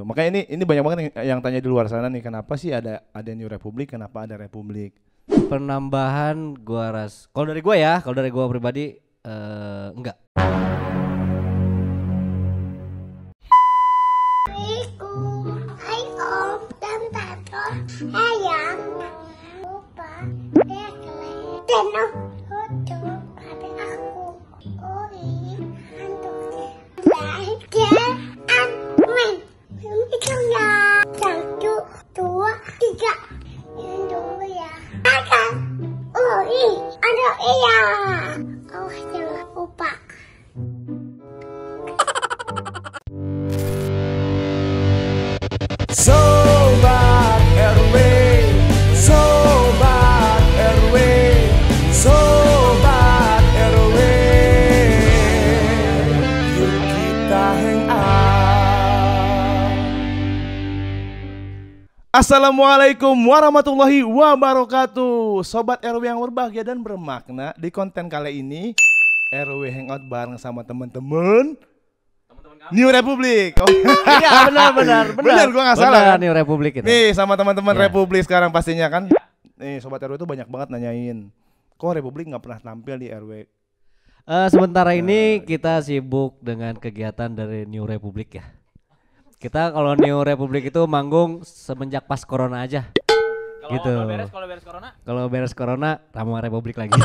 gitu. makanya ini ini banyak banget yang, tanya di luar sana nih kenapa sih ada ada New Republic, kenapa ada Republik? Penambahan gua ras. Kalau dari gua ya, kalau dari gua pribadi uh, enggak. Om. lupa, dan 一家，先读了呀。阿卡，哦咦，阿罗伊呀。Assalamualaikum warahmatullahi wabarakatuh Sobat RW yang berbahagia dan bermakna Di konten kali ini RW hangout bareng sama teman-teman New Republic. Oh. Iya, benar benar benar. Benar gua gak salah. Benar, kan? New Republic itu. Nih sama teman-teman yeah. Republik sekarang pastinya kan. Nih sobat RW itu banyak banget nanyain. Kok Republik nggak pernah tampil di RW? Uh, eh, sementara ini uh, kita sibuk dengan kegiatan dari New Republic ya. Kita kalau New Republic itu manggung semenjak pas corona aja. Kalo, gitu. Kalau beres corona? Kalau beres corona Ramo Republik lagi.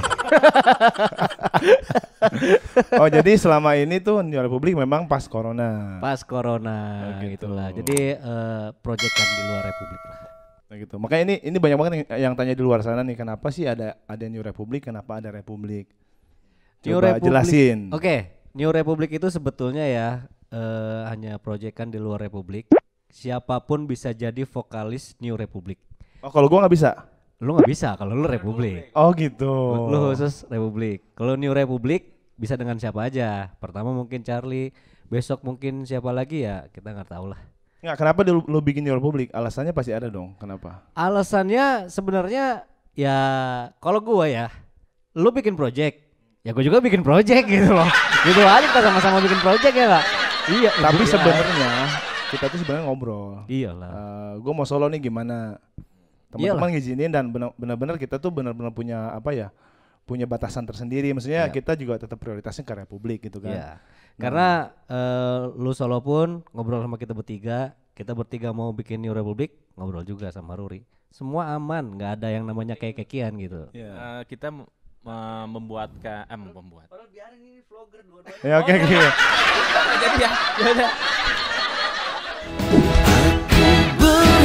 oh, jadi selama ini tuh New Republic memang pas corona. Pas corona nah, gitu. gitulah. Jadi uh, eh, proyekan di luar Republik lah. Nah, gitu. Makanya ini ini banyak banget yang, tanya di luar sana nih kenapa sih ada ada New Republic, kenapa ada Republik? Coba New Republic. jelasin. Oke, okay. New Republic itu sebetulnya ya uh, hanya proyekan di luar Republik. Siapapun bisa jadi vokalis New Republik. Oh, kalau gua nggak bisa. Lu nggak bisa kalau lu Republik. Oh, gitu. Lu khusus Republik. Kalau New Republik bisa dengan siapa aja. Pertama mungkin Charlie, besok mungkin siapa lagi ya, kita nggak tahu lah. Nggak, kenapa lu, lu bikin New Republik? Alasannya pasti ada dong. Kenapa? Alasannya sebenarnya ya kalau gua ya, lu bikin project, ya gue juga bikin project gitu loh gitu aja kita sama-sama bikin project ya kak iya tapi iya. sebenarnya kita tuh sebenarnya ngobrol iyalah uh, eh, gue mau solo nih gimana teman-teman ngizinin dan benar-benar kita tuh benar-benar punya apa ya punya batasan tersendiri maksudnya yeah. kita juga tetap prioritasnya ke republik gitu kan yeah. Hmm. karena karena uh, lu solo pun ngobrol sama kita bertiga kita bertiga mau bikin New republik ngobrol juga sama Ruri semua aman nggak ada yang namanya kayak kekian gitu yeah. uh, kita membuat ke eh membuat. Kalau biarin ini vlogger dua Ya oke oke. Jadi ya,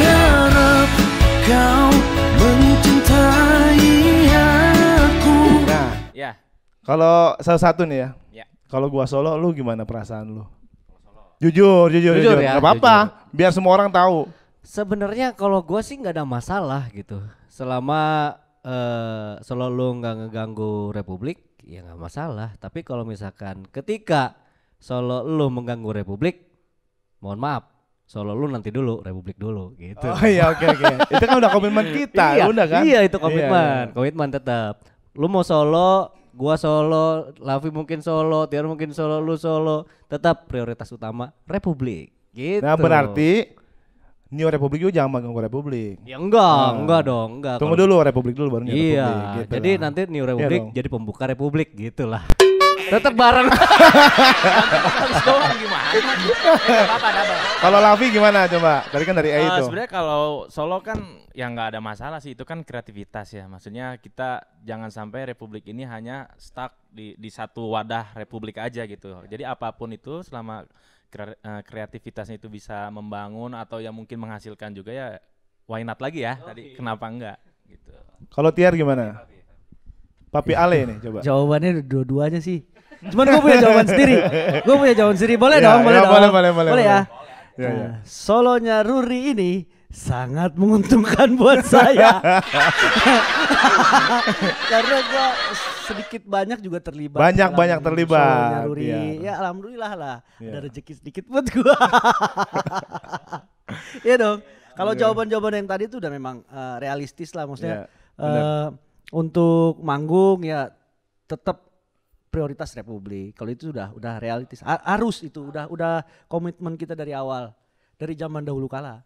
ya kau mencintai aku. Nah, ya. Kalau satu-satu nih ya. Ya. Kalau gua solo lu gimana perasaan lu? Jujur, jujur, jujur, jujur. Ya, Gak apa-apa, biar semua orang tahu. Sebenarnya kalau gua sih nggak ada masalah gitu. Selama uh, eh, selalu nggak ngeganggu Republik ya nggak masalah. Tapi kalau misalkan ketika Solo lu mengganggu Republik, mohon maaf, Solo lu nanti dulu, Republik dulu gitu. Oh iya oke okay, oke. Okay. itu kan udah komitmen kita, iya, udah kan? Iya itu komitmen, iya. iya. komitmen tetap. Lu mau Solo, gua Solo, Lavi mungkin Solo, Tiar mungkin Solo, lu Solo, tetap prioritas utama Republik. Gitu. Nah berarti New Republic juga jangan mengganggu Republik. Ya enggak, hmm. enggak dong, enggak. Tunggu dulu Republik dulu baru New iya, Republik. Iya, gitu jadi lah. nanti New iya Republik iya jadi pembuka Republik gitu lah. Tetap bareng. Harus gimana? Kalau Lavi gimana coba? Tadi kan dari A eh, itu. Sebenarnya kalau solo kan ya nggak ada masalah sih itu kan kreativitas ya. Maksudnya kita jangan sampai Republik ini hanya stuck di di satu wadah Republik aja gitu. Jadi apapun itu selama Eh, kreativitasnya itu bisa membangun atau yang mungkin menghasilkan juga ya why not lagi ya okay. tadi kenapa enggak gitu. Kalau Tiar gimana? Papi Ale ini coba. Jawabannya dua-duanya sih. Cuman gue punya jawaban sendiri. Gue punya jawaban sendiri. Boleh ya, dong, iya, boleh ya, dong. Boleh, boleh, boleh. Boleh ya. Boleh. Ya, ya. Solonya Ruri ini sangat menguntungkan buat saya karena gue sedikit banyak juga terlibat banyak banyak terlibat Ya. ya alhamdulillah lah ya. ada rezeki sedikit buat gue ya dong kalau yeah. jawaban-jawaban yang tadi itu udah memang uh, realistis lah maksudnya yeah, iya, uh, untuk manggung ya tetap prioritas Republik kalau itu sudah udah realistis harus itu udah udah komitmen kita dari awal dari zaman dahulu kala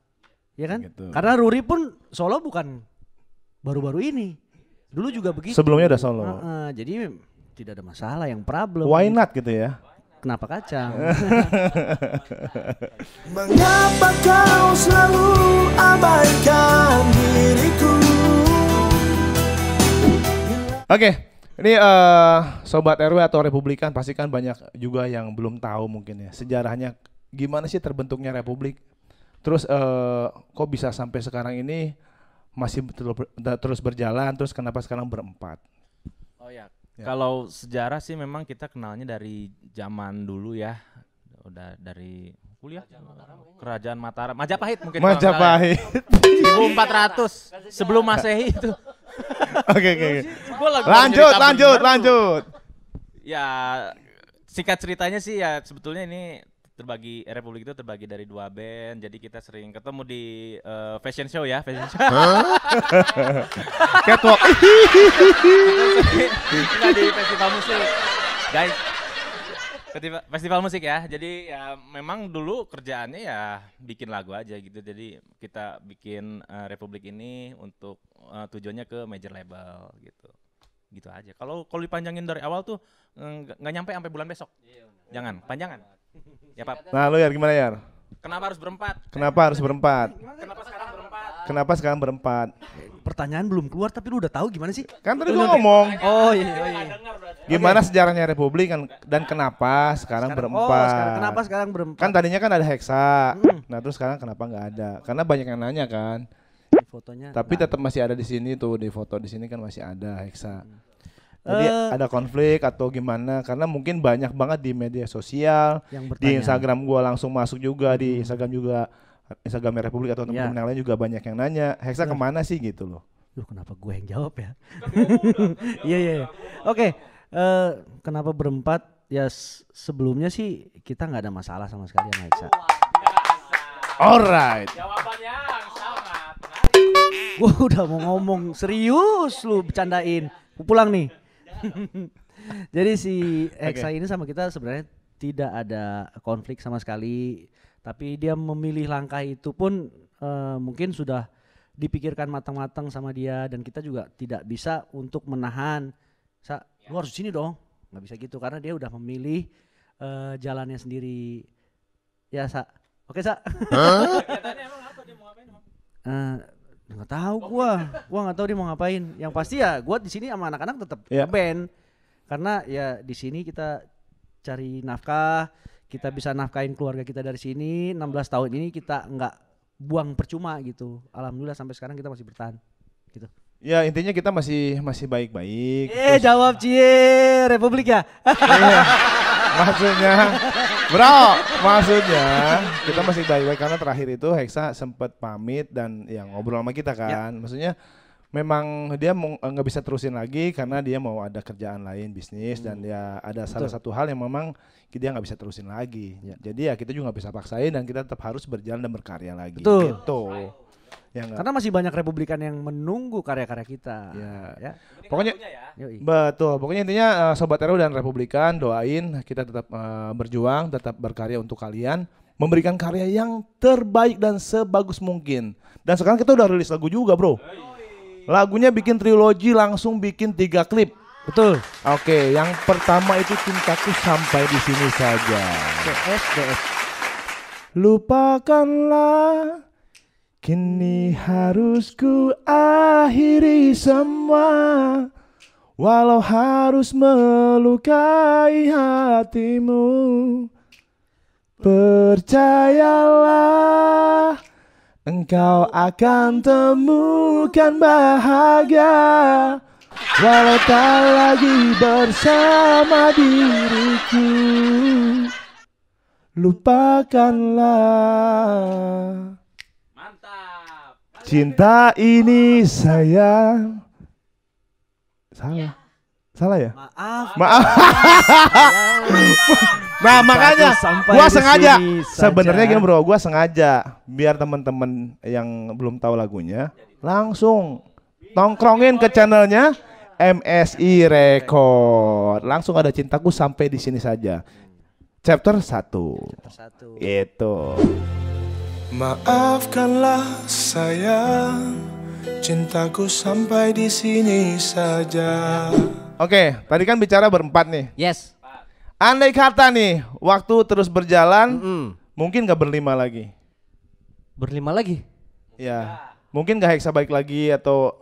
Ya kan? Gitu. Karena Ruri pun solo bukan baru-baru ini. Dulu juga begitu. Sebelumnya udah solo. Uh, uh, jadi tidak ada masalah yang problem. Why not gitu ya? Kenapa kacang? Mengapa kau selalu abaikan diriku? Oke, okay. Ini uh, sobat RW atau Republikan pasti kan banyak juga yang belum tahu mungkin ya sejarahnya gimana sih terbentuknya Republik Terus uh, kok bisa sampai sekarang ini masih terus berjalan terus kenapa sekarang berempat? Oh ya. ya. Kalau sejarah sih memang kita kenalnya dari zaman dulu ya. Udah dari kuliah Kerajaan Mataram, Majapahit mungkin ya. Majapahit. 1400 sebelum Masehi itu. Oke oke. Lanjut lanjut lanjut. Ya singkat ceritanya sih ya sebetulnya ini terbagi eh, Republik itu terbagi dari dua band jadi kita sering ketemu di uh, fashion show ya fashion show catwalk kita di festival musik guys festival, festival musik ya jadi ya memang dulu kerjaannya ya bikin lagu aja gitu jadi kita bikin uh, Republik ini untuk uh, tujuannya ke major label gitu gitu aja kalau kalau dipanjangin dari awal tuh nggak nyampe sampai bulan besok iya, jangan panjangan ya Pak. Nah, lu ya gimana ya? Kenapa harus berempat? Kenapa harus berempat? Kenapa sekarang berempat? Kenapa sekarang berempat? Pertanyaan belum keluar tapi lu udah tahu gimana sih? Kan tadi gua ngomong. Oh iya, iya, iya. Gimana sejarahnya Republik kan- dan kenapa sekarang, oh, berempat? Oh, kenapa sekarang berempat? Kan tadinya kan ada heksa. Hmm. Nah, terus sekarang kenapa nggak ada? Karena banyak yang nanya kan. Fotonya. Tapi tetap masih ada di sini tuh, di foto di sini kan masih ada heksa. Hmm. Jadi uh, ada konflik atau gimana? Karena mungkin banyak banget di media sosial, yang di Instagram gua langsung masuk juga, di hmm. Instagram juga Instagram Republik atau teman-teman yeah. yang lain juga banyak yang nanya, Hexa yeah. kemana sih gitu loh? Duh kenapa gue yang jawab ya? Iya, iya iya. Oke, eh, kenapa berempat? Ya sebelumnya sih kita nggak ada masalah sama sekali sama Hexa. Alright. Jawabannya sangat Gue udah mau ngomong serius lu bercandain. Pulang nih. Jadi si Hexa okay. ini sama kita sebenarnya tidak ada konflik sama sekali, tapi dia memilih langkah itu pun uh, mungkin sudah dipikirkan matang-matang sama dia dan kita juga tidak bisa untuk menahan Sa, ya. lu harus sini dong nggak bisa gitu karena dia udah memilih uh, jalannya sendiri ya sa oke sa huh? Eh, Nggak tahu gua. Gua nggak tahu dia mau ngapain. Yang pasti ya gua di sini sama anak-anak tetap yeah. Iya. band. Karena ya di sini kita cari nafkah, kita bisa nafkain keluarga kita dari sini. 16 tahun ini kita nggak buang percuma gitu. Alhamdulillah sampai sekarang kita masih bertahan gitu. Ya intinya kita masih masih baik-baik. Eh terus... jawab cie Republik ya. iya. Maksudnya Bro, maksudnya kita masih baik-baik karena terakhir itu Hexa sempat pamit dan ya ngobrol sama kita ya. kan. Ya. Maksudnya memang dia eh, nggak bisa terusin lagi karena dia mau ada kerjaan lain bisnis hmm. dan dia ya ada Betul. salah satu hal yang memang dia nggak bisa terusin lagi. Ya. Jadi ya kita juga nggak bisa paksain dan kita tetap harus berjalan dan berkarya lagi. Betul. Gitu. Ya, Karena masih banyak republikan yang menunggu karya-karya kita. Ya. ya. Pokoknya kan ya. betul. Pokoknya intinya uh, sobat RU dan republikan doain kita tetap uh, berjuang, tetap berkarya untuk kalian, memberikan karya yang terbaik dan sebagus mungkin. Dan sekarang kita udah rilis lagu juga, Bro. Lagunya bikin trilogi langsung bikin tiga klip. Betul. Oke, yang pertama itu cintaku sampai di sini saja. CS, CS. Lupakanlah Kini harus ku akhiri semua Walau harus melukai hatimu Percayalah Engkau akan temukan bahagia Walau tak lagi bersama diriku Lupakanlah Cinta ini saya Salah. Salah ya? Maaf. Maaf. nah makanya gua sengaja sebenarnya gini bro, gua sengaja biar teman-teman yang belum tahu lagunya langsung tongkrongin ke channelnya MSI Record. Langsung ada cintaku sampai di sini saja. Chapter 1. Chapter 1. Itu. Maafkanlah saya cintaku sampai di sini saja. Oke, tadi kan bicara berempat nih. Yes. Andai kata nih, waktu terus berjalan, mm -hmm. mungkin gak berlima lagi. Berlima lagi? Ya. Mungkin gak heksa baik lagi atau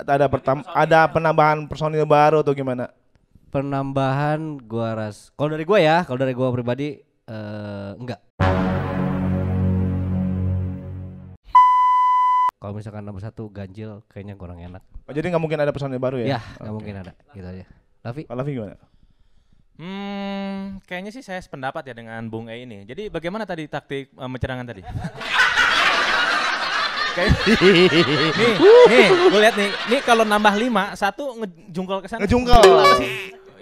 ada pertam ada ya? penambahan personil baru atau gimana? Penambahan gua ras. Kalau dari gua ya, kalau dari gua pribadi uh, enggak. kalau misalkan nomor satu ganjil kayaknya kurang enak. Oh, jadi nggak mungkin ada pesan baru ya? Ya, nggak okay. mungkin ada gitu aja. Lavi? Kalau Lavi gimana? Hmm, kayaknya sih saya sependapat ya dengan Bung E ini. Jadi bagaimana tadi taktik uh, mencerangan tadi? nih, nih, gue lihat nih, nih kalau nambah lima, satu ngejungkel ke sana. Ngejungkol.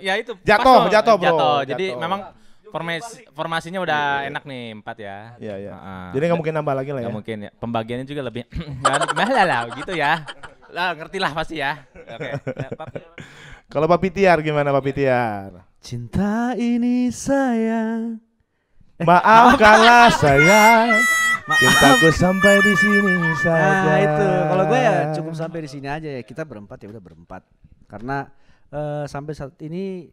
Ya itu. Jatuh, jatuh bro. Jatuh. Jadi jatuh. memang Formasi formasinya udah yeah. Iya. enak nih empat ya. Iya iya. Uh, Jadi nggak mungkin nambah lagi lah ya. Gak mungkin ya. Pembagiannya juga lebih gimana lah gitu ya. Lah ngerti lah pasti ya. Oke. Kalau Papi Tiar gimana Papi Tiar? Cinta ini saya eh, maaf Maafkanlah saya Cintaku sampai di sini saja. Nah, itu. Kalau gue ya cukup sampai di sini aja ya. Kita berempat ya udah berempat. Karena uh, sampai saat ini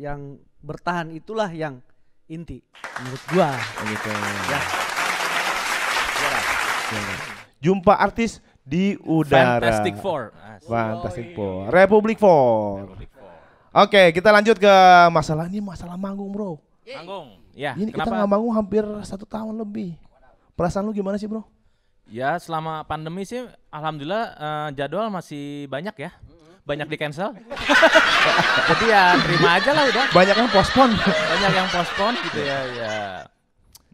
yang bertahan itulah yang inti menurut gua. Oh, gitu. Ya. Jumpa artis di udara. Fantastic Four. Fantastic Four. Republic Four. Republic Four. Oke, kita lanjut ke masalah ini masalah manggung, Bro. Manggung. Ya, ini kenapa? kita nggak manggung hampir satu tahun lebih. Perasaan lu gimana sih, Bro? Ya, selama pandemi sih alhamdulillah uh, jadwal masih banyak ya banyak di cancel. Jadi ya terima aja lah udah. Banyak yang pospon. banyak yang pospon gitu ya. ya.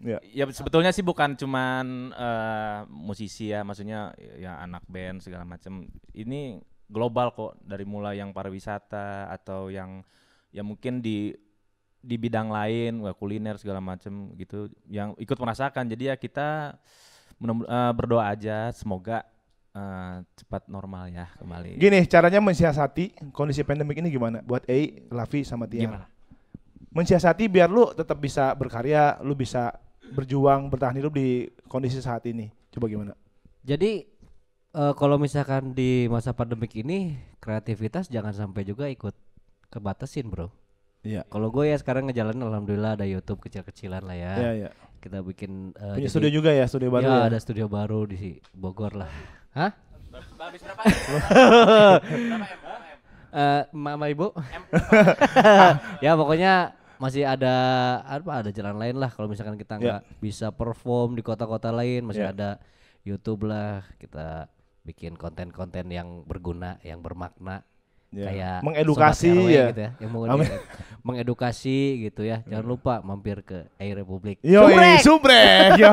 Ya. ya sebetulnya sih bukan cuman uh, musisi ya, maksudnya ya anak band segala macam. Ini global kok dari mulai yang pariwisata atau yang ya mungkin di di bidang lain, ya kuliner segala macam gitu yang ikut merasakan. Jadi ya kita uh, berdoa aja semoga uh, cepat normal ya kembali. Gini, caranya mensiasati kondisi pandemik ini gimana? Buat Ei, Lavi sama Tiara. Gimana? Mensiasati biar lu tetap bisa berkarya, lu bisa berjuang, bertahan hidup di kondisi saat ini. Coba gimana? Jadi uh, kalau misalkan di masa pandemik ini kreativitas jangan sampai juga ikut kebatasin, Bro. Iya. Kalau gue ya sekarang ngejalanin alhamdulillah ada YouTube kecil-kecilan lah ya. Iya, iya. Kita bikin uh, punya jadi, studio juga ya, studio baru. Ya, ya, ada studio baru di Bogor lah. Hah? Habis berapa? Ya? berapa Uh, ya, eh, mama ibu ya pokoknya masih ada apa ada jalan lain lah kalau misalkan kita iya. nggak yeah. bisa perform di kota-kota lain masih yeah. ada YouTube lah kita bikin konten-konten yang berguna yang bermakna yeah. kayak mengedukasi ya. gitu ya yang mau gitu. mengedukasi gitu ya jangan iya. lupa mampir ke Air Republik yo subrek yo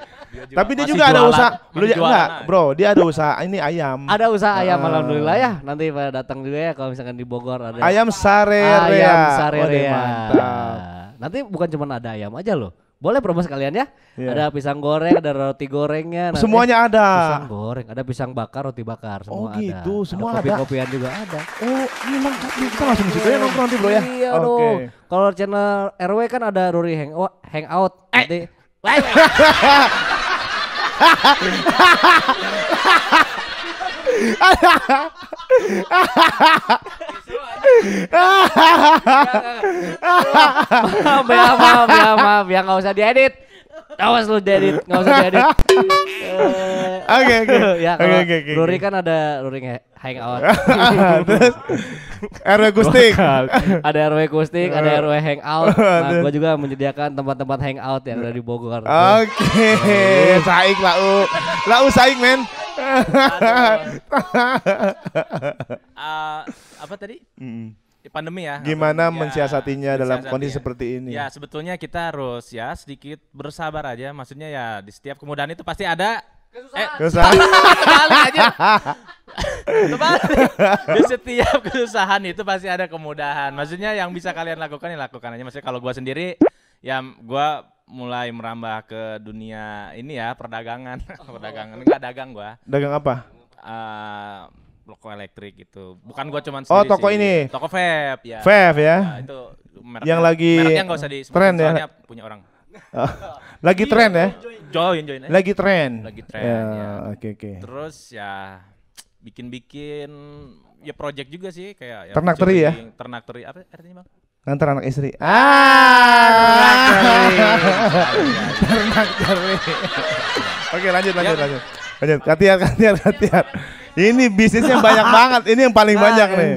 tapi dia juga ada usaha lu ya, enggak bro dia ada usaha ini ayam ada usaha ayam uh, alhamdulillah ya nanti pada datang juga ya kalau misalkan di Bogor ada ayam sare, ayam ya. sare ya. mantap. nanti bukan cuma ada ayam aja loh boleh promo sekalian ya. Yeah. Ada pisang goreng, ada roti gorengnya. Nanti Semuanya ada. Pisang goreng, ada pisang bakar, roti bakar, oh, semua oh, gitu. ada. Semua ada. Kopi-kopian juga ada. Oh, ini iya, lengkap nih. Kita langsung situ ya nongkrong nanti bro ya. Iya okay. dong. Kalau channel RW kan ada Ruri hang oh, Hangout. Eh. Nanti. Eh. maaf ya, maaf ya, maaf ya, nggak usah diedit. Awas lu diedit, nggak usah diedit. Oke oke. Ya kalau okay, kan ada nggak? hangout. Terus RW Gustik. ada RW Gustik, ada RW hangout. Nah, gua juga menyediakan tempat-tempat hangout yang ada di Bogor. Oke, okay. Nah, saik lau. Lau saik men uh, apa tadi? Mm. Pandemi ya. Gimana ya. mensiasatinya dalam mensiasatinya. kondisi seperti ini? Ya, sebetulnya kita harus ya sedikit bersabar aja. Maksudnya ya di setiap kemudahan itu pasti ada kesusahan. Eh, kesusahan. aja. di setiap kesusahan itu pasti ada kemudahan. Maksudnya yang bisa kalian lakukan ya lakukan aja. Maksudnya kalau gua sendiri ya gua mulai merambah ke dunia ini ya perdagangan, oh. perdagangan enggak dagang gua. Dagang apa? Uh, toko elektrik gitu. Bukan gua cuman Oh, toko sih. ini. Toko vape ya. Vape ya. Nah, itu merek yang lagi yang gak usah di tren ya. punya orang. Oh, lagi tren ya. Join join. Lagi tren. Lagi ya, tren ya. Oke ya. oke. Okay, okay. Terus ya bikin-bikin ya project juga sih kayak ya ternak teri ya. Ternak teri apa artinya Bang? ngantar anak istri. Ah. ah. Oke, lanjut lanjut iya. lanjut. Lanjut. Katiar katiar katiar. Ini bisnisnya banyak banget. Ini yang paling banyak nah, nih.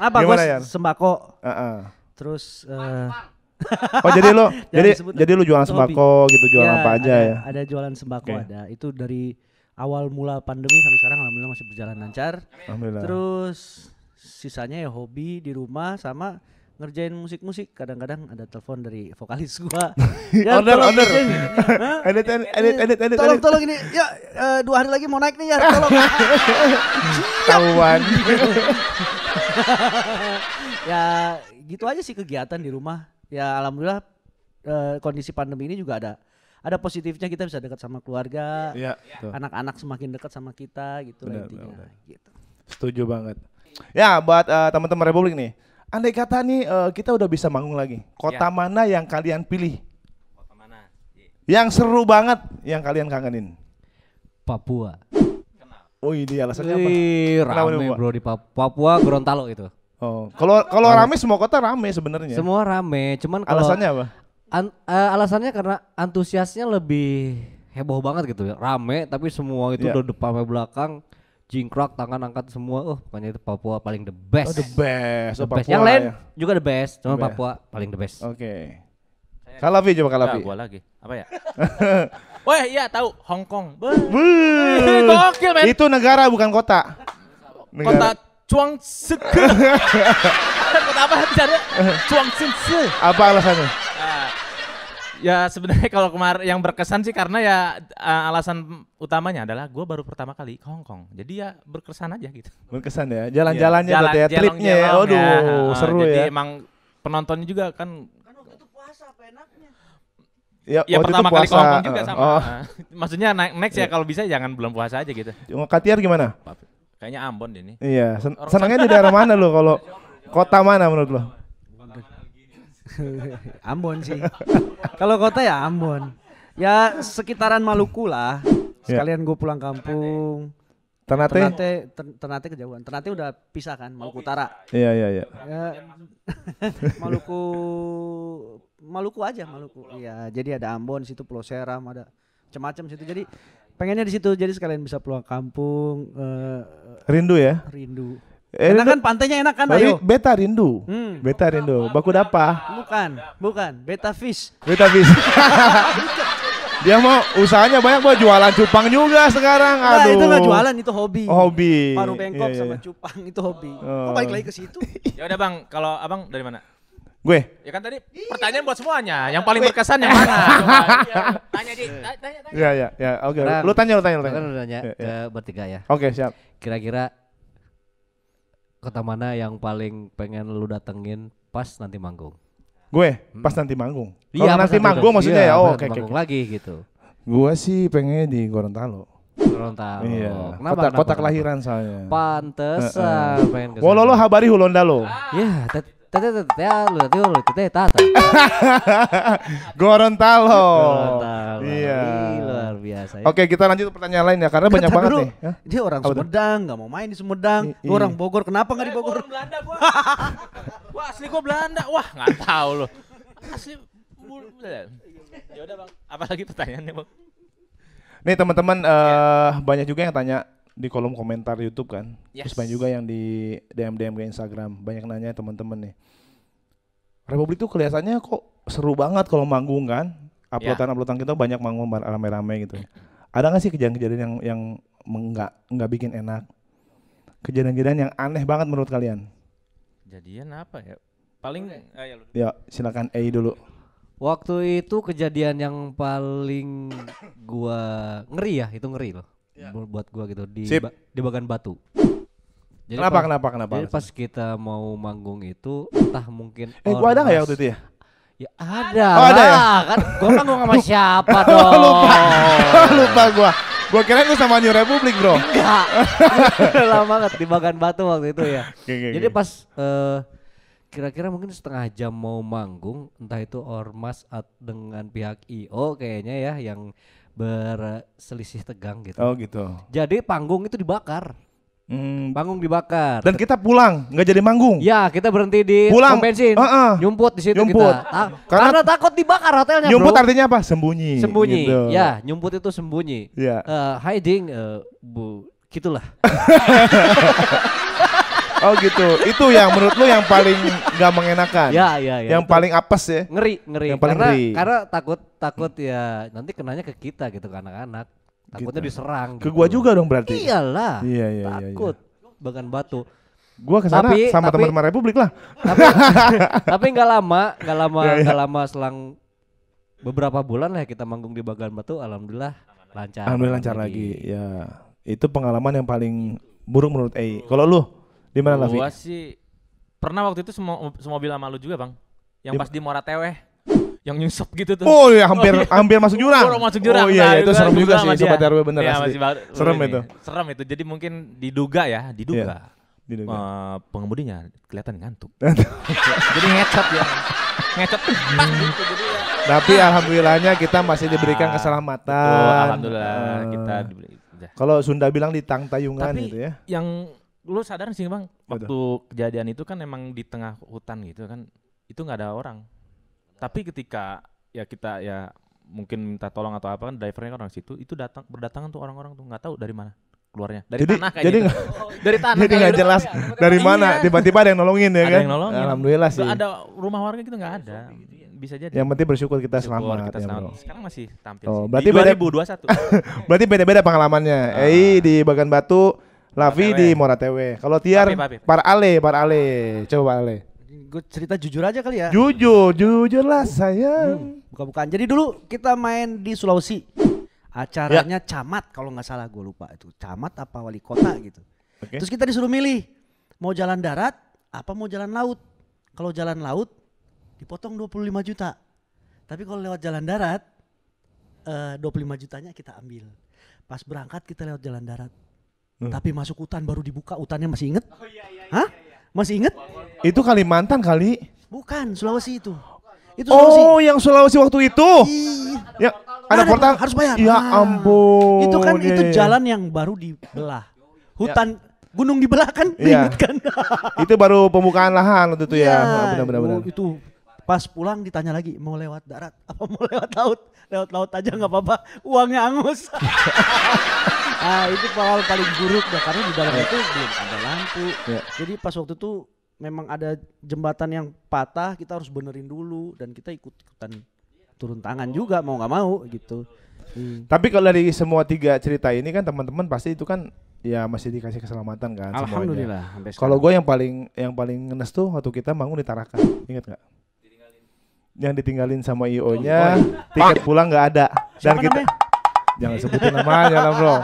Apa Gimana, ya? Sembako. Uh -uh. Terus uh, Oh jadi lu jadi jadi lu jualan sembako gitu jualan ya, apa aja ada, ya? Ada jualan sembako okay. ada. Itu dari awal mula pandemi sampai sekarang alhamdulillah masih berjalan lancar. Alhamdulillah. Terus sisanya ya hobi di rumah sama ngerjain musik-musik kadang-kadang ada telepon dari vokalis gua ya, order order edit edit edit edit tolong tolong ini ya eh, dua hari lagi mau naik nih ya tolong tahuan ya gitu aja sih kegiatan di rumah ya alhamdulillah eh, kondisi pandemi ini juga ada ada positifnya kita bisa dekat sama keluarga iya, anak-anak semakin dekat sama kita gitu benar, intinya gitu setuju banget ya buat uh, teman-teman Republik nih Andai kata nih uh, kita udah bisa manggung lagi, kota ya. mana yang kalian pilih? Kota mana? Iya. Yang seru banget yang kalian kangenin? Papua. Oh ini alasannya Wih, apa? Rame Kenapa, bro di Papua. Papua Gorontalo itu. Oh, kalau kalau rame semua kota rame sebenarnya. Semua rame, cuman kalo, alasannya apa? An, uh, alasannya karena antusiasnya lebih heboh banget gitu, ya. rame tapi semua itu yeah. udah depan belakang jingkrak tangan angkat semua oh pokoknya itu Papua paling the best oh the best the oh, best yang lain ya. juga the best cuma the best. Papua paling the best oke okay. Kalafi coba Kalafi. Ya, gua lagi. Apa ya? Wah, iya tahu Hong Kong. Gokil, men. Itu negara bukan kota. Negara. Kota Chuang Seke. kota apa? Bicara Chuang Seke. Apa alasannya? ya sebenarnya kalau kemarin yang berkesan sih karena ya uh, alasan utamanya adalah gue baru pertama kali ke Hong Kong. Jadi ya berkesan aja gitu. Berkesan ya. Iya. Jalan-jalannya Jalan, berarti ya tripnya ya. Aduh, ya. Eh, seru jadi ya. Jadi emang penontonnya juga kan kan waktu itu puasa apa enaknya? Ya, ya pertama kali ke Hong Kong juga sama. Oh. Eh, maksudnya next ya iya. kalau bisa ya jangan belum puasa aja gitu. Katiar gimana? Kayaknya Ambon ini. Iya, sen senangnya di daerah mana lo kalau kota mana menurut lo? Ambon sih. Kalau kota ya Ambon. Ya sekitaran Maluku lah. Ya. Sekalian gue pulang kampung. Ternate. Ternate, Ternate kejauhan. Ternate udah pisah kan, Maluku Utara. Iya iya iya. Ya, Maluku, Maluku aja Maluku. Iya, jadi ada Ambon situ, Pulau Seram ada macam-macam situ. Jadi pengennya di situ, jadi sekalian bisa pulang kampung. Uh, rindu ya? Rindu. Eh, enak kan? kan pantainya enak kan ayo. Beta rindu. Hmm. Beta rindu. Baku dapa? Bukan, bukan. Beta fish. Beta fish. Dia mau usahanya banyak buat jualan cupang juga sekarang. Aduh. itu enggak jualan itu hobi. Oh, hobi. Paru iya, bengkok yeah, yeah. sama iya. cupang itu hobi. Oh. Kok balik lagi ke situ? ya udah Bang, kalau Abang dari mana? Gue. Ya kan tadi pertanyaan buat semuanya. Yang paling berkesan yang mana? Iya. tanya di tanya tanya. Iya iya ya, oke. Ya, ya. Okay. Lu tanya lu tanya lu tanya. Lu tanya ya, ya. ke bertiga ya. Oke, okay, siap. Kira-kira kota mana yang paling pengen lu datengin pas nanti manggung? Gue hmm. pas nanti manggung. Iya, nanti manggung maksudnya ya, iya, ya. Oh, oke. oke. lagi gitu. Gue sih pengen di Gorontalo. Gorontalo. Iya. Kenapa? Kota, kenapa, kota kelahiran saya. Pantesan uh, uh. pengen ke. lo habari Hulonda lo. Ah. Ya, Gorontalo. Gorontalo. Iya. Luar biasa. Ya. Oke, kita lanjut pertanyaan lain ya karena Kata banyak banget dulu, nih. Dia orang Apa Sumedang, nggak mau main di Sumedang. I, Orang Bogor, kenapa nggak di Bogor? Orang Belanda gua. Wah, asli gua Belanda. Wah, nggak tahu loh. Asli Ya udah, Bang. Apalagi pertanyaannya, Bang? Nih, teman-teman uh, banyak juga yang tanya di kolom komentar YouTube kan. Yes. Terus banyak juga yang di DM DM ke Instagram. Banyak nanya teman-teman nih. Republik itu kelihatannya kok seru banget kalau manggung kan. Uploadan uploadan kita banyak manggung rame-rame gitu. Ada nggak sih kejadian-kejadian yang yang nggak nggak bikin enak? Kejadian-kejadian yang aneh banget menurut kalian? Kejadian apa ya? Paling ah, ya, ya silakan E dulu. Waktu itu kejadian yang paling gua ngeri ya, itu ngeri loh yeah. buat gua gitu di Sip. Ba di bagan batu jadi kenapa pas, kenapa kenapa jadi pas kita mau manggung itu entah mungkin eh gua ada enggak ya waktu itu ya Ya ada, oh, ada ya? kan gua manggung sama siapa dong lupa lupa gua Gue kira lu sama New Republic bro. Enggak. Lama banget di Bagan Batu waktu itu ya. Okay, okay, Jadi pas uh, kira-kira mungkin setengah jam mau manggung, entah itu ormas at dengan pihak IO kayaknya ya yang berselisih tegang gitu. Oh gitu. Jadi panggung itu dibakar. Hmm. Panggung dibakar. Dan kita pulang, nggak jadi manggung. Ya, kita berhenti di pulang. pom bensin. Uh -uh. Nyumput di situ nyumput. kita. Ta karena, karena takut dibakar hotelnya, Nyumput bro. artinya apa? Sembunyi. Sembunyi. Gitu. Ya, nyumput itu sembunyi. Yeah. Ya. Uh, hiding uh, eh, bu gitulah. Oh gitu. Itu yang menurut lu yang paling gak mengenakan. Ya, ya, ya. Yang itu. paling apes ya. Ngeri, ngeri. Yang paling karena, ngeri. Karena takut takut ya nanti kenanya ke kita gitu ke anak-anak. Takutnya gitu. diserang. Gitu. Ke gua juga dong berarti. Iyalah. Iya, iya, takut. Iya, iya. Bagan batu. Gua kesana tapi, sama teman-teman Republik lah. Tapi nggak lama, nggak lama, iya, iya. nggak ya, ya. lama selang beberapa bulan lah kita manggung di Bagan Batu, alhamdulillah lancar. Alhamdulillah lancar lagi. lagi. Ya, itu pengalaman yang paling buruk menurut Ei. Kalau lu? Di mana Lavi? Gua sih pernah waktu itu semua semobil sama lu juga, Bang. Yang Dim pas di Morateweh yang nyusup gitu tuh. Oh ya hampir oh, iya. hampir masuk jurang. Oh, masuk jurang. Oh iya, nah, itu, serem juga sih sobat ya. RW bener ya, asli. serem iya, itu. Iya. Serem itu. Jadi mungkin diduga ya, diduga. Yeah, iya, Uh, pengemudinya kelihatan ngantuk. Jadi ngecap ya. Ngecap. Tapi alhamdulillahnya kita masih diberikan ah, keselamatan. Betul, alhamdulillah uh, kita diberi. Ya. Kalau Sunda bilang di tang tayungan gitu ya. Yang lu sadar sih bang waktu Betul. kejadian itu kan emang di tengah hutan gitu kan itu nggak ada orang Betul. tapi ketika ya kita ya mungkin minta tolong atau apa kan drivernya kan orang situ itu datang berdatangan tuh orang-orang tuh nggak tahu dari mana keluarnya dari jadi, tanah jadi gitu. oh, dari tanah jadi nggak gitu. jelas ya, dari mana iya. tiba-tiba ada yang nolongin ya ada kan yang nolongin. alhamdulillah sih ada rumah warga gitu nggak ada gitu ya. bisa jadi yang penting bersyukur kita bersyukur selamat, kita ya, selamat. Ya, sekarang masih tampil oh, sih. berarti di 2021 beda, berarti beda-beda pengalamannya ah. Eh di Bagan Batu Lavi di Moratewe. Kalau Tiar Par Ale, Par Ale. Coba Par Ale. Gue cerita jujur aja kali ya. Jujur, jujurlah sayang. Hmm, Bukan-bukan. Jadi dulu kita main di Sulawesi. Acaranya ya. camat kalau nggak salah gue lupa itu. Camat apa wali kota gitu. Okay. Terus kita disuruh milih mau jalan darat apa mau jalan laut. Kalau jalan laut dipotong 25 juta. Tapi kalau lewat jalan darat eh, 25 jutanya kita ambil. Pas berangkat kita lewat jalan darat hmm. tapi masuk hutan baru dibuka hutannya masih inget? Oh, iya, iya, Hah? Iya, iya. Masih inget? Itu Kalimantan kali? Bukan, Sulawesi itu. Itu oh, Sulawesi. Oh, yang Sulawesi waktu itu. Iya. Ya, ada, ada portal. Harus bayar. Ya ah. ampun. Itu kan iya, itu iya, iya. jalan yang baru dibelah. Ya. Hutan gunung dibelah kan? Iya. kan? itu baru pembukaan lahan waktu itu ya. Benar-benar. Iya. Itu pas pulang ditanya lagi mau lewat darat apa mau lewat laut lewat laut aja nggak apa-apa uangnya angus ah itu hal paling buruk dah karena di dalam iya. itu belum ada lampu ya. jadi pas waktu itu memang ada jembatan yang patah kita harus benerin dulu dan kita ikut ikutan turun tangan juga mau nggak mau gitu Hmm. Tapi kalau dari semua tiga cerita ini kan teman-teman pasti itu kan ya masih dikasih keselamatan kan Alhamdulillah. Kalau gue yang paling yang paling ngenes tuh waktu kita bangun di Tarakan. Ingat nggak? yang ditinggalin sama IO-nya oh, iya. tiket pulang nggak ada dan kita namanya? jangan sebutin namanya lah bro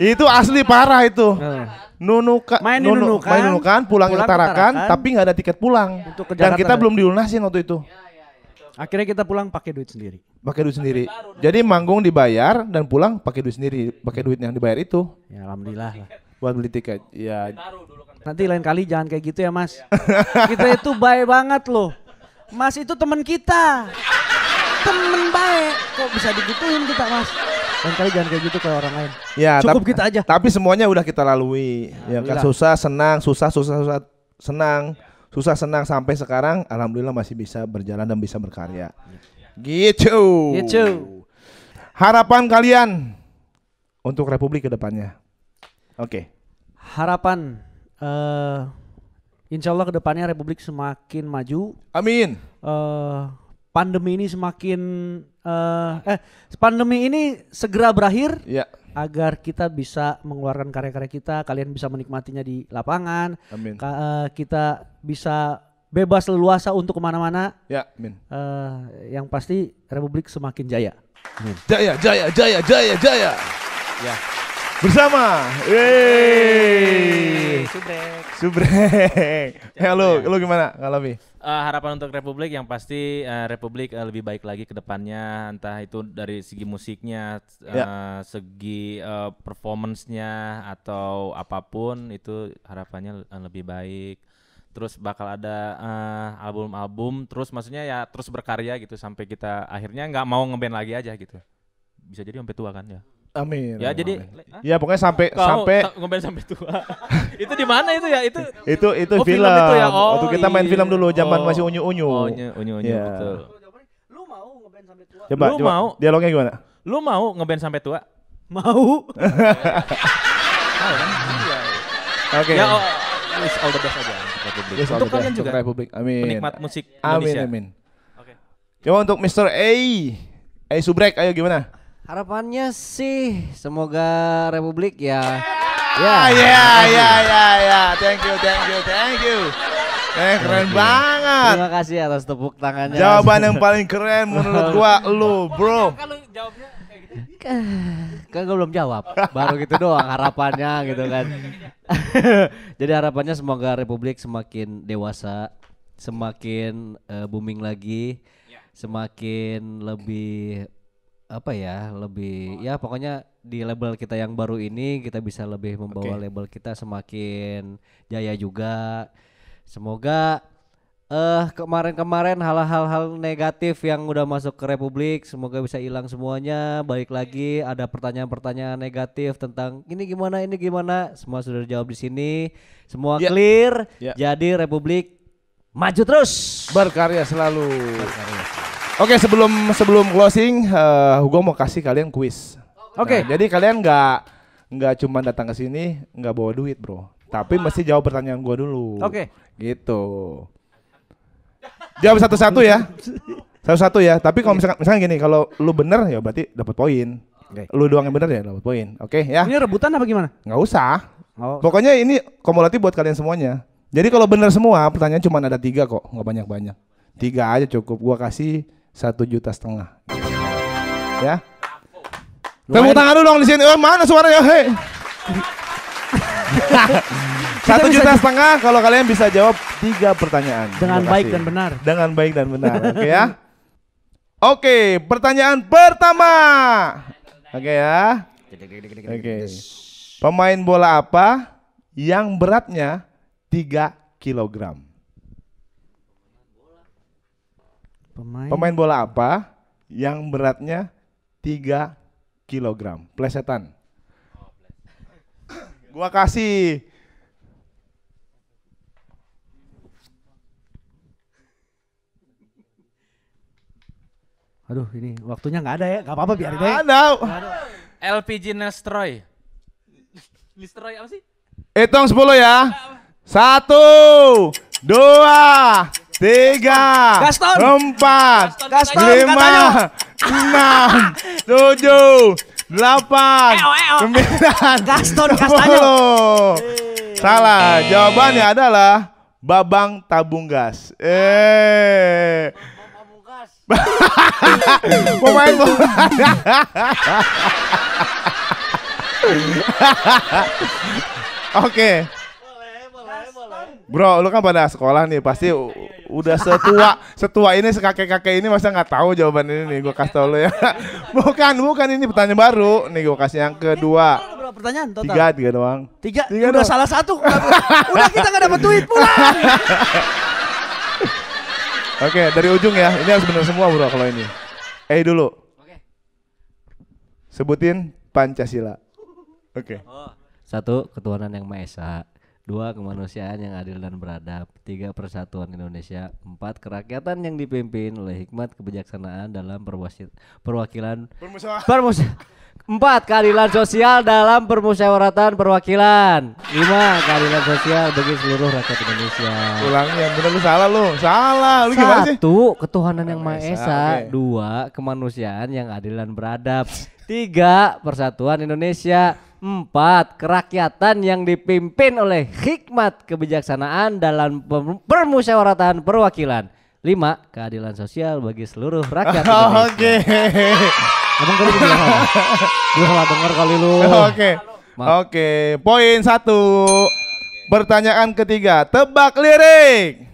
itu asli parah itu eh. nunukan main nunu, nunukan main nunukan pulang, pulang tapi nggak ada tiket pulang untuk dan kita belum dilunasin waktu itu ya, ya, ya, Akhirnya kita pulang pakai duit sendiri. Pakai duit sendiri. Jadi manggung dibayar dan pulang pakai duit sendiri, pakai duit yang dibayar itu. Ya alhamdulillah lah. Buat beli tiket. Ya. Kan. Nanti lain kali jangan kayak gitu ya, Mas. kita itu baik banget loh. Mas itu teman kita. Temen baik. Kok bisa digituin kita, Mas? Dan kali jangan kayak gitu ke orang lain. Ya, cukup kita aja. Tapi semuanya udah kita lalui. Ya, kan susah, senang, susah, susah, susah, senang. Susah, senang sampai sekarang alhamdulillah masih bisa berjalan dan bisa berkarya. Gitu. Gitu. Harapan kalian untuk Republik kedepannya, Oke. Okay. Harapan uh, Insya Allah kedepannya Republik semakin maju. Amin. Uh, pandemi ini semakin uh, eh pandemi ini segera berakhir. Ya. Agar kita bisa mengeluarkan karya-karya kita, kalian bisa menikmatinya di lapangan. Amin. uh, kita bisa bebas leluasa untuk kemana-mana. Ya, amin. Uh, yang pasti Republik semakin jaya. Amin. Jaya, jaya, jaya, jaya, jaya. Ya bersama. Yeay. Subrek. Subrek. Ya lu, lu gimana lebih. Uh, harapan untuk Republik yang pasti uh, Republik uh, lebih baik lagi ke depannya entah itu dari segi musiknya, uh, yeah. segi uh, performance-nya atau apapun itu harapannya lebih baik terus bakal ada album-album uh, terus maksudnya ya terus berkarya gitu sampai kita akhirnya nggak mau ngeband lagi aja gitu bisa jadi sampai tua kan ya Amin. Ya amin. jadi amin. ya pokoknya sampai Kau, sampai ngomel sampai tua. itu di mana itu ya? Itu itu itu oh, film. film itu ya. Oh, Waktu kita main iya. film dulu zaman oh. masih unyu-unyu. Oh, unyu-unyu yeah. betul. Lu mau ngeband sampai tua? Coba, lu coba. mau. Dialognya gimana? Lu mau ngeband sampai tua? Mau. Oke. Okay. Ya, oh, wish all the best aja Yes, untuk kalian juga. Republik. Amin. Penikmat musik amin, Indonesia. Amin, Oke. Okay. Coba untuk Mr. A. A Subrek, ayo gimana? Harapannya sih semoga Republik ya. Ya, ya. ya, ya, ya, ya, ya. Thank you, thank you, thank you. Eh keren okay. banget. Terima kasih atas tepuk tangannya. Jawaban yang paling keren menurut gua lu, Bro. Gitu? Kan, kan gua belum jawab. Baru gitu doang harapannya gitu kan. Jadi harapannya semoga Republik semakin dewasa, semakin uh, booming lagi, ya. semakin lebih apa ya lebih ya pokoknya di label kita yang baru ini kita bisa lebih membawa okay. label kita semakin jaya juga semoga eh uh, kemarin-kemarin hal-hal hal negatif yang udah masuk ke Republik semoga bisa hilang semuanya balik lagi ada pertanyaan-pertanyaan negatif tentang ini gimana ini gimana semua sudah dijawab di sini semua yeah. clear yeah. jadi Republik maju terus berkarya selalu berkarya. Oke, okay, sebelum sebelum closing, uh, eh, gue mau kasih kalian kuis. Oh, oke. Okay. Nah, jadi kalian nggak nggak cuma datang ke sini nggak bawa duit, bro. Wow. Tapi mesti jawab pertanyaan gue dulu. Oke. Okay. Gitu. Jawab satu-satu ya. Satu-satu ya. Tapi kalau misalkan, misalkan gini, kalau lu bener ya berarti dapat poin. Okay. Lu doang yang bener ya dapat poin. Oke okay, ya. Ini rebutan apa gimana? Nggak usah. Oh. Pokoknya ini kumulatif buat kalian semuanya. Jadi kalau bener semua pertanyaan cuma ada tiga kok, nggak banyak-banyak. Tiga aja cukup. Gua kasih satu juta setengah. Ya. Tepuk tangan dulu dong di sini. Oh, mana suaranya? Hei. Satu juta setengah kalau kalian bisa jawab tiga pertanyaan. Dengan baik dan benar. Dengan baik dan benar. Oke okay, ya. Oke, pertanyaan pertama. Oke okay, ya. Oke. Okay. Pemain bola apa yang beratnya tiga kilogram? Pemain. Pemain bola apa yang beratnya 3 kilogram? Plesetan. Gua kasih Aduh, ini waktunya nggak ada ya, Gak apa-apa biar deh. Ada. LPG Nestroy. Nestroy apa sih? Hitung 10 ya. Satu, dua, tiga, Gaston. empat, Gaston, lima, enam, tujuh, delapan, sembilan, Gaston, sepuluh. Eh. Salah, jawabannya adalah Babang Tabung Gas. Eh. Pemain bola. Oke. Okay. Bro, lu kan pada sekolah nih, pasti ya, ya, ya. udah setua, setua ini sekakek-kakek ini masa nggak tahu jawaban ini nih, gue kasih tau lu ya. bukan, bukan ini pertanyaan baru. Nih gue kasih yang kedua. berapa Tiga, tiga doang. Tiga, tiga udah doang. salah satu. udah kita nggak dapet duit pulang. Oke, dari ujung ya. Ini harus benar semua bro kalau ini. Eh dulu. Oke. Sebutin Pancasila. Oke. Okay. Satu, ketuhanan yang Maha dua kemanusiaan yang adil dan beradab tiga persatuan Indonesia empat kerakyatan yang dipimpin oleh hikmat kebijaksanaan dalam perwasi perwakilan permusyawaratan, empat keadilan sosial dalam permusyawaratan perwakilan lima keadilan sosial bagi seluruh rakyat Indonesia ulangi yang benar lu salah lu salah lu satu, gimana sih satu ketuhanan yang maha esa okay. dua kemanusiaan yang adil dan beradab tiga persatuan Indonesia Empat, kerakyatan yang dipimpin oleh hikmat kebijaksanaan dalam permusyawaratan perwakilan. Lima, keadilan sosial bagi seluruh rakyat. Oke. Okay. kali tadi gue salah denger kali lu. Oke. Oke, poin satu. Pertanyaan ketiga, tebak lirik.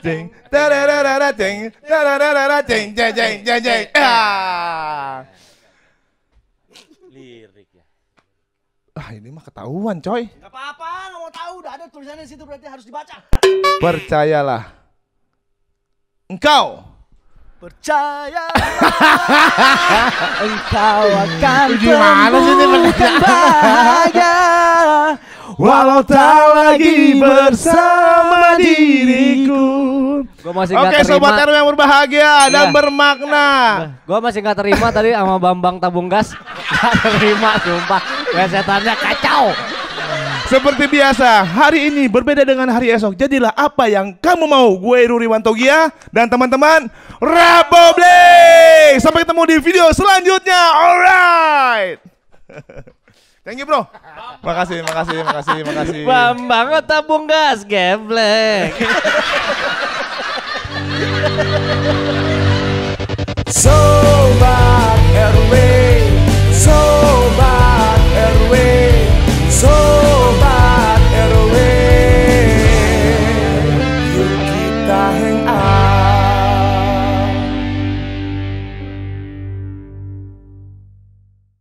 Ceng, ceng, ceng, ceng, ceng, ceng, ceng, ceng, ceng, ah. ceng, Ah ini mah ketahuan coy. Gak apa-apa, gak mau tahu. Udah ada tulisannya di situ berarti harus dibaca. Percayalah. Engkau. Percayalah. engkau akan Gimana bahagia. Walau tak lagi bersama diriku. Oke okay, Oke, sobat RW yang berbahagia dan iya. bermakna. Gua masih nggak terima tadi sama Bambang tabung gas Gak terima, sumpah. Wesetannya kacau. Seperti biasa, hari ini berbeda dengan hari esok. Jadilah apa yang kamu mau. Gue Ruri Wantogia dan teman-teman Raboble. Sampai ketemu di video selanjutnya. Alright. Thank you bro. Makasih, makasih, makasih, makasih. banget tabung gas, geblek. Sobat RW, Sobat away. So